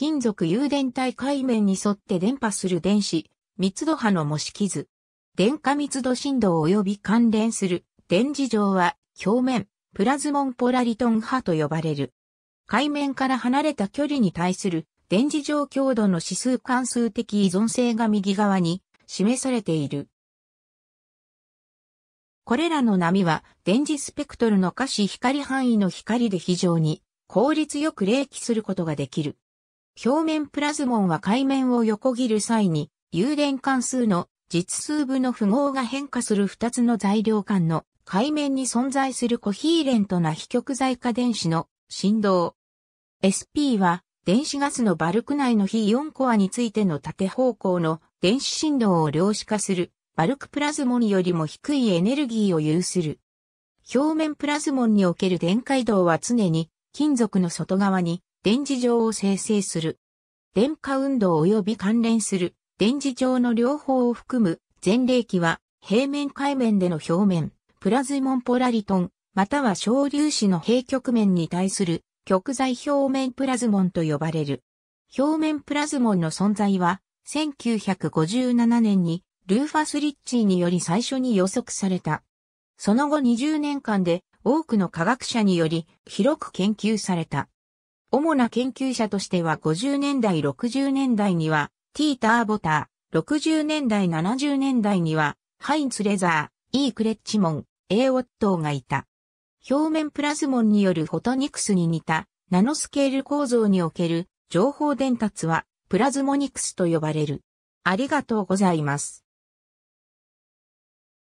金属誘電体界面に沿って電波する電子、密度波の模式図。電荷密度振動及び関連する電磁場は表面、プラズモンポラリトン波と呼ばれる。海面から離れた距離に対する電磁場強度の指数関数的依存性が右側に示されている。これらの波は電磁スペクトルの可視光範囲の光で非常に効率よく冷気することができる。表面プラズモンは海面を横切る際に、有電関数の実数部の符号が変化する2つの材料間の海面に存在するコヒーレントな非極材化電子の振動。SP は電子ガスのバルク内の非4コアについての縦方向の電子振動を量子化するバルクプラズモンよりも低いエネルギーを有する。表面プラズモンにおける電解動は常に金属の外側に電磁場を生成する。電荷運動及び関連する電磁場の両方を含む前例期は平面海面での表面、プラズモンポラリトン、または小粒子の平極面に対する極材表面プラズモンと呼ばれる。表面プラズモンの存在は1957年にルーファス・リッチーにより最初に予測された。その後20年間で多くの科学者により広く研究された。主な研究者としては50年代60年代にはティーターボター、60年代70年代にはハインツレザー、E クレッチモン、A オットーがいた。表面プラズモンによるフォトニクスに似たナノスケール構造における情報伝達はプラズモニクスと呼ばれる。ありがとうございます。